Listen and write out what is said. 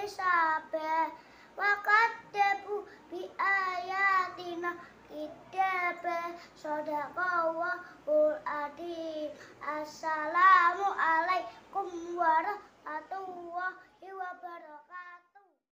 hisabe wa kadzabu bi ayatina kitabe sadaqallahul adzim assalamu assalamualaikum.